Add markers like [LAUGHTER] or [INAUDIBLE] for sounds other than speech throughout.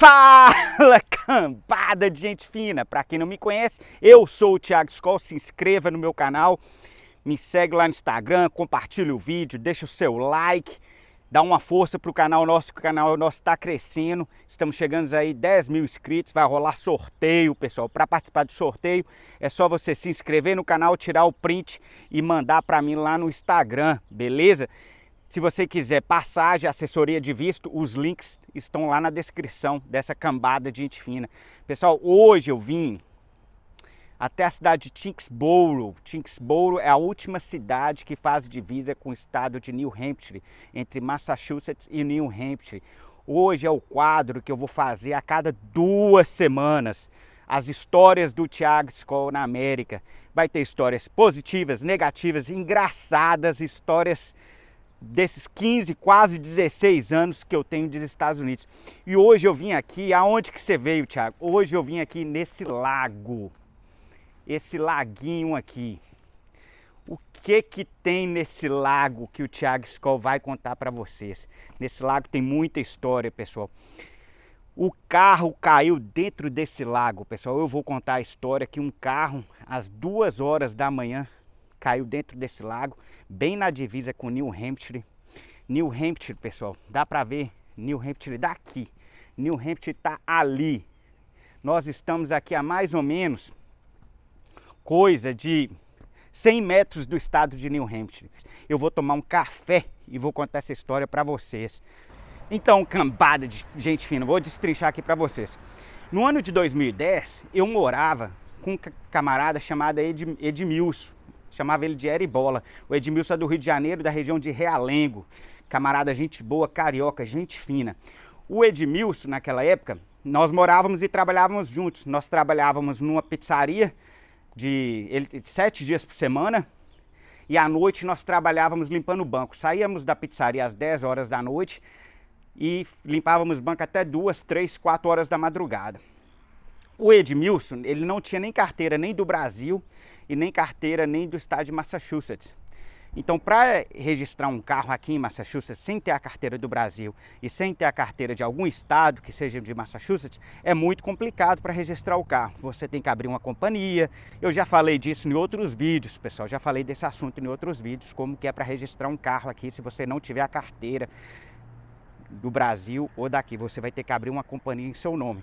Fala [LAUGHS] cambada de gente fina! Para quem não me conhece, eu sou o Thiago Skol. Se inscreva no meu canal, me segue lá no Instagram, compartilhe o vídeo, deixa o seu like, dá uma força pro canal nosso, que o canal nosso está crescendo. Estamos chegando aí 10 mil inscritos, vai rolar sorteio, pessoal. Para participar do sorteio é só você se inscrever no canal, tirar o print e mandar para mim lá no Instagram, beleza? Se você quiser passagem, assessoria de visto, os links estão lá na descrição dessa cambada de gente fina. Pessoal, hoje eu vim até a cidade de Tinksboro. Tinksboro é a última cidade que faz divisa com o estado de New Hampshire, entre Massachusetts e New Hampshire. Hoje é o quadro que eu vou fazer a cada duas semanas. As histórias do Thiago Skoll na América. Vai ter histórias positivas, negativas, engraçadas, histórias desses 15, quase 16 anos que eu tenho dos Estados Unidos. E hoje eu vim aqui, aonde que você veio, Thiago? Hoje eu vim aqui nesse lago. Esse laguinho aqui. O que que tem nesse lago que o Thiago Skoll vai contar para vocês? Nesse lago tem muita história, pessoal. O carro caiu dentro desse lago, pessoal. Eu vou contar a história que um carro às duas horas da manhã caiu dentro desse lago, bem na divisa com New Hampshire. New Hampshire, pessoal, dá para ver New Hampshire daqui. New Hampshire está ali. Nós estamos aqui a mais ou menos coisa de 100 metros do estado de New Hampshire. Eu vou tomar um café e vou contar essa história para vocês. Então, cambada de gente fina, vou destrinchar aqui para vocês. No ano de 2010, eu morava com um camarada chamado Ed, Edmilson chamava ele de Eribola. O Edmilson é do Rio de Janeiro, da região de Realengo. Camarada, gente boa, carioca, gente fina. O Edmilson, naquela época, nós morávamos e trabalhávamos juntos. Nós trabalhávamos numa pizzaria de, ele, sete dias por semana e à noite nós trabalhávamos limpando o banco. Saíamos da pizzaria às 10 horas da noite e limpávamos o banco até duas, três, quatro horas da madrugada. O Edmilson, ele não tinha nem carteira nem do Brasil, e nem carteira nem do estado de Massachusetts. Então, para registrar um carro aqui em Massachusetts sem ter a carteira do Brasil e sem ter a carteira de algum estado que seja de Massachusetts, é muito complicado para registrar o carro. Você tem que abrir uma companhia. Eu já falei disso em outros vídeos, pessoal. Já falei desse assunto em outros vídeos, como que é para registrar um carro aqui se você não tiver a carteira do Brasil ou daqui. Você vai ter que abrir uma companhia em seu nome.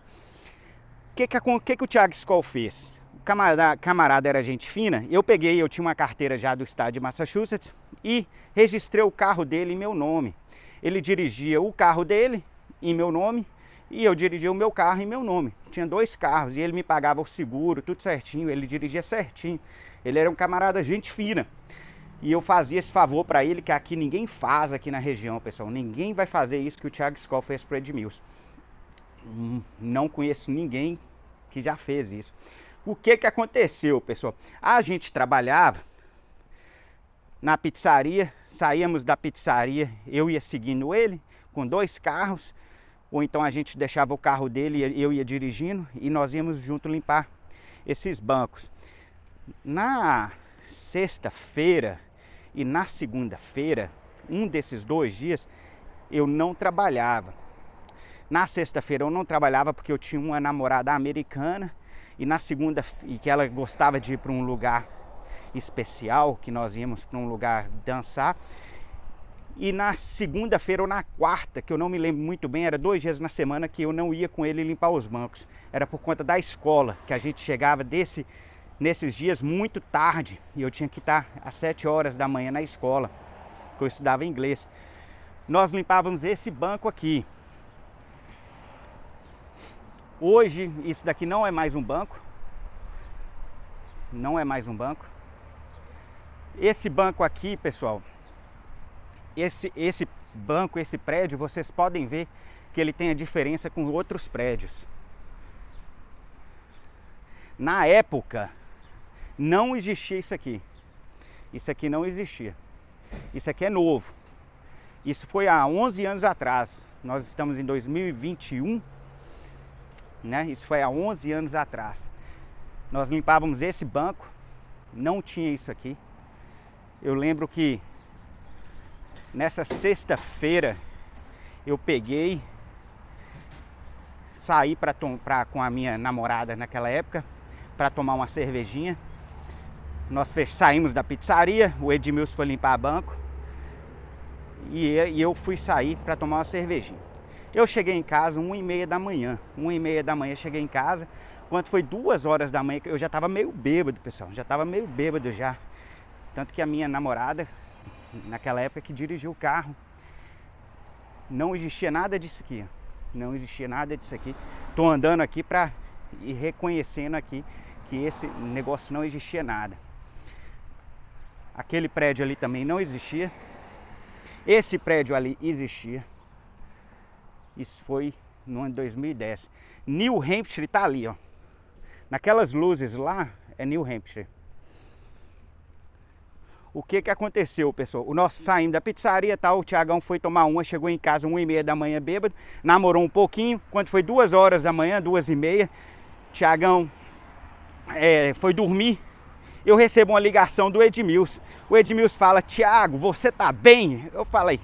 O que, que, que, que o Thiago Skoll fez? O camarada, camarada era gente fina, eu peguei, eu tinha uma carteira já do estado de Massachusetts e registrei o carro dele em meu nome. Ele dirigia o carro dele em meu nome e eu dirigia o meu carro em meu nome. Tinha dois carros e ele me pagava o seguro, tudo certinho, ele dirigia certinho. Ele era um camarada gente fina. E eu fazia esse favor para ele que aqui ninguém faz aqui na região, pessoal. Ninguém vai fazer isso que o Thiago Scoll fez pro Edmilson. Hum, não conheço ninguém que já fez isso. O que que aconteceu, pessoal? A gente trabalhava na pizzaria, saíamos da pizzaria, eu ia seguindo ele com dois carros, ou então a gente deixava o carro dele e eu ia dirigindo e nós íamos junto limpar esses bancos. Na sexta-feira e na segunda-feira, um desses dois dias, eu não trabalhava. Na sexta-feira eu não trabalhava porque eu tinha uma namorada americana e na segunda e que ela gostava de ir para um lugar especial, que nós íamos para um lugar dançar. E na segunda-feira ou na quarta, que eu não me lembro muito bem, era dois dias na semana que eu não ia com ele limpar os bancos. Era por conta da escola, que a gente chegava desse nesses dias muito tarde e eu tinha que estar às sete horas da manhã na escola, que eu estudava inglês. Nós limpávamos esse banco aqui, Hoje isso daqui não é mais um banco. Não é mais um banco. Esse banco aqui, pessoal, esse, esse banco, esse prédio, vocês podem ver que ele tem a diferença com outros prédios. Na época, não existia isso aqui. Isso aqui não existia. Isso aqui é novo. Isso foi há 11 anos atrás. Nós estamos em 2021 né? Isso foi há 11 anos atrás. Nós limpávamos esse banco, não tinha isso aqui. Eu lembro que nessa sexta-feira eu peguei, saí para com a minha namorada naquela época para tomar uma cervejinha. Nós saímos da pizzaria, o Edmilson foi limpar banco e eu fui sair para tomar uma cervejinha. Eu cheguei em casa um e meia da manhã, uma e meia da manhã cheguei em casa. Quando foi duas horas da manhã, eu já estava meio bêbado, pessoal, já estava meio bêbado já. Tanto que a minha namorada, naquela época que dirigiu o carro, não existia nada disso aqui, não existia nada disso aqui. Estou andando aqui para ir reconhecendo aqui que esse negócio não existia nada. Aquele prédio ali também não existia. Esse prédio ali existia. Isso foi no ano de 2010. New Hampshire está ali, ó. Naquelas luzes lá é New Hampshire. O que que aconteceu, pessoal? O nosso saímos da pizzaria tal, tá? o Tiagão foi tomar uma, chegou em casa uma e meia da manhã bêbado, namorou um pouquinho, quando foi duas horas da manhã, duas e meia, Tiagão é, foi dormir, eu recebo uma ligação do Edmilson. O Edmilson fala, Tiago, você tá bem? Eu falei,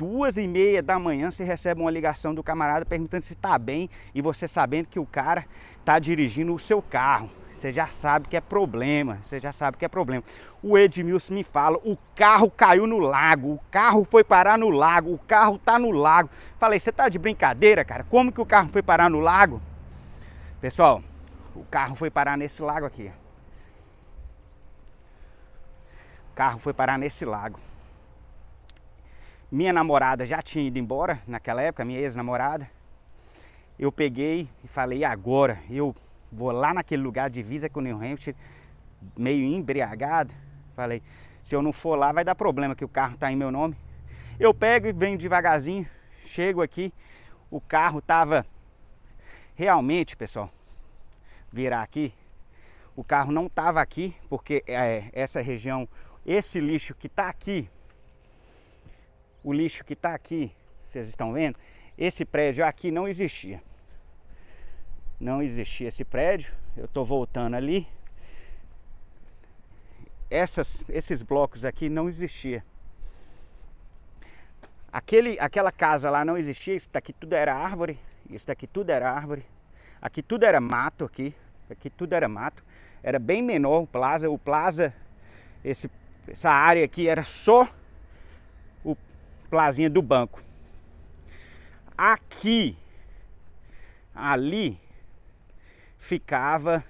duas e meia da manhã você recebe uma ligação do camarada perguntando se está bem e você sabendo que o cara está dirigindo o seu carro. Você já sabe que é problema, você já sabe que é problema. O Edmilson me fala, o carro caiu no lago, o carro foi parar no lago, o carro tá no lago. Falei, você tá de brincadeira, cara? Como que o carro foi parar no lago? Pessoal, o carro foi parar nesse lago aqui. O carro foi parar nesse lago. Minha namorada já tinha ido embora naquela época, minha ex-namorada. Eu peguei e falei, agora eu vou lá naquele lugar, de visa com o New Hampshire, meio embriagado. Falei, se eu não for lá vai dar problema que o carro está em meu nome. Eu pego e venho devagarzinho, chego aqui, o carro tava realmente, pessoal, virar aqui, o carro não tava aqui porque é, essa região, esse lixo que está aqui o lixo que está aqui, vocês estão vendo, esse prédio aqui não existia. Não existia esse prédio. Eu estou voltando ali. Essas, esses blocos aqui não existia. Aquele, aquela casa lá não existia. Isso daqui tudo era árvore. Isso daqui tudo era árvore. Aqui tudo era mato aqui. Aqui tudo era mato. Era bem menor o plaza. O plaza, esse, essa área aqui era só plazinha do banco. Aqui, ali, ficava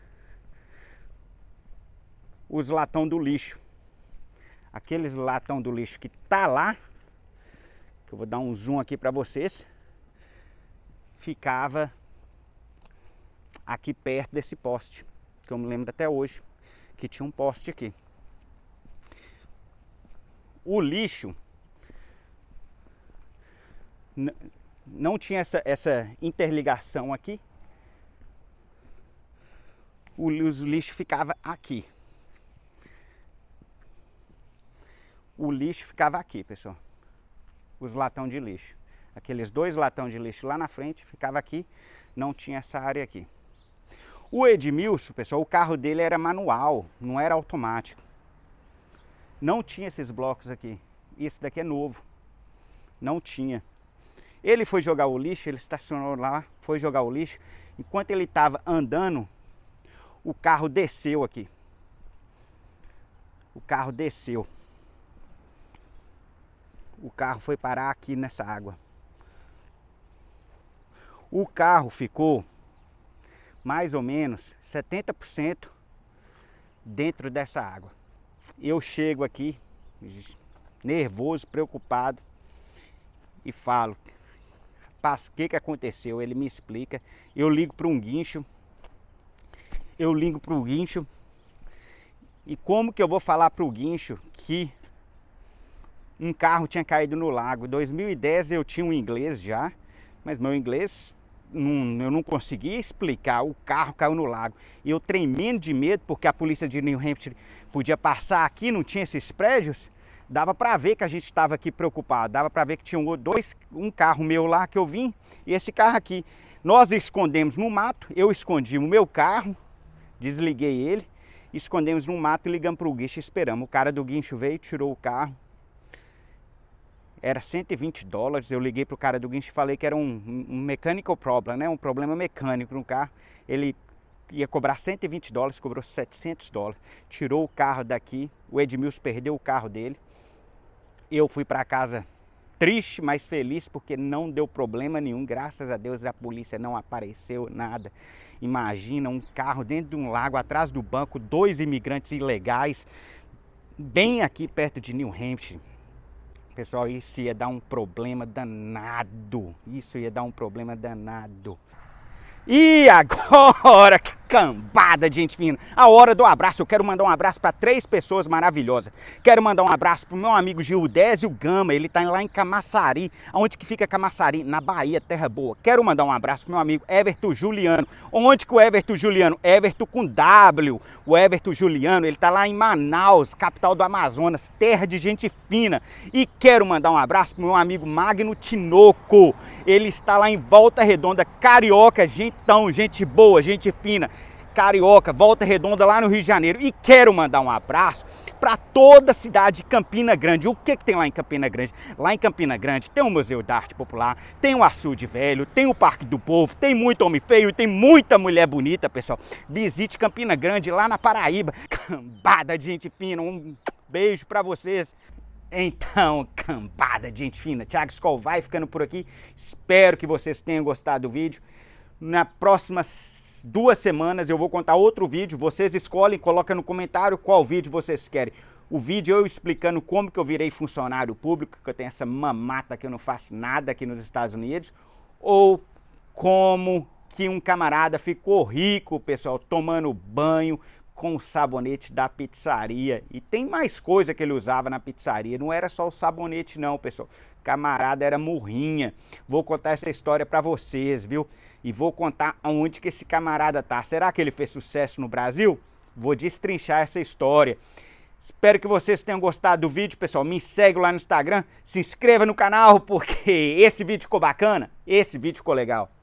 os latão do lixo. Aqueles latão do lixo que tá lá, que eu vou dar um zoom aqui para vocês, ficava aqui perto desse poste, que eu me lembro até hoje, que tinha um poste aqui. O lixo não tinha essa, essa interligação aqui, o, os lixo ficava aqui. O lixo ficava aqui, pessoal. Os latão de lixo. Aqueles dois latão de lixo lá na frente ficava aqui, não tinha essa área aqui. O Edmilson, pessoal, o carro dele era manual, não era automático. Não tinha esses blocos aqui. Isso daqui é novo. Não tinha. Ele foi jogar o lixo, ele estacionou lá, foi jogar o lixo. Enquanto ele estava andando, o carro desceu aqui. O carro desceu. O carro foi parar aqui nessa água. O carro ficou mais ou menos 70% dentro dessa água. Eu chego aqui nervoso, preocupado e falo: rapaz, o que, que aconteceu? Ele me explica. Eu ligo para um guincho. Eu ligo para o guincho. E como que eu vou falar para o guincho que um carro tinha caído no lago? Em 2010 eu tinha um inglês já, mas meu inglês não, eu não conseguia explicar. O carro caiu no lago. E eu tremendo de medo porque a polícia de New Hampshire podia passar aqui, não tinha esses prédios dava para ver que a gente estava aqui preocupado, dava para ver que tinha um, dois, um carro meu lá que eu vim e esse carro aqui. Nós escondemos no mato, eu escondi o meu carro, desliguei ele, escondemos no mato e ligamos para o guincho e esperamos. O cara do guincho veio, tirou o carro. Era 120 dólares, eu liguei para o cara do guincho e falei que era um, um mechanical problem, né? um problema mecânico no carro. Ele ia cobrar 120 dólares, cobrou 700 dólares, tirou o carro daqui, o Edmilson perdeu o carro dele. Eu fui para casa triste, mas feliz porque não deu problema nenhum. Graças a Deus a polícia não apareceu nada. Imagina um carro dentro de um lago, atrás do banco, dois imigrantes ilegais, bem aqui perto de New Hampshire. Pessoal, isso ia dar um problema danado. Isso ia dar um problema danado. E agora, cambada de gente fina. A hora do abraço, eu quero mandar um abraço para três pessoas maravilhosas. Quero mandar um abraço pro meu amigo Gildésio Gama, ele tá lá em Camaçari. Onde que fica Camaçari? Na Bahia, terra boa. Quero mandar um abraço pro meu amigo Everton Juliano. Onde que o Everton Juliano? Everton com W. O Everton Juliano, ele tá lá em Manaus, capital do Amazonas, terra de gente fina. E quero mandar um abraço pro meu amigo Magno Tinoco. Ele está lá em Volta Redonda, carioca, gentão, gente boa, gente fina. Carioca, Volta Redonda, lá no Rio de Janeiro. E quero mandar um abraço para toda a cidade de Campina Grande. O que, que tem lá em Campina Grande? Lá em Campina Grande tem o Museu da Arte Popular, tem o Açude Velho, tem o Parque do Povo, tem muito homem feio, tem muita mulher bonita, pessoal. Visite Campina Grande, lá na Paraíba. [LAUGHS] Cambada de gente fina, um beijo para vocês. Então, cambada de gente fina, Thiago Skol vai ficando por aqui. Espero que vocês tenham gostado do vídeo. Na próxima duas semanas eu vou contar outro vídeo. Vocês escolhem, coloca no comentário qual vídeo vocês querem. O vídeo eu explicando como que eu virei funcionário público, que eu tenho essa mamata que eu não faço nada aqui nos Estados Unidos, ou como que um camarada ficou rico, pessoal, tomando banho, com o sabonete da pizzaria. E tem mais coisa que ele usava na pizzaria, não era só o sabonete não, pessoal. Camarada era murrinha. Vou contar essa história para vocês, viu? E vou contar aonde que esse camarada tá. Será que ele fez sucesso no Brasil? Vou destrinchar essa história. Espero que vocês tenham gostado do vídeo, pessoal. Me segue lá no Instagram, se inscreva no canal, porque [LAUGHS] esse vídeo ficou bacana, esse vídeo ficou legal.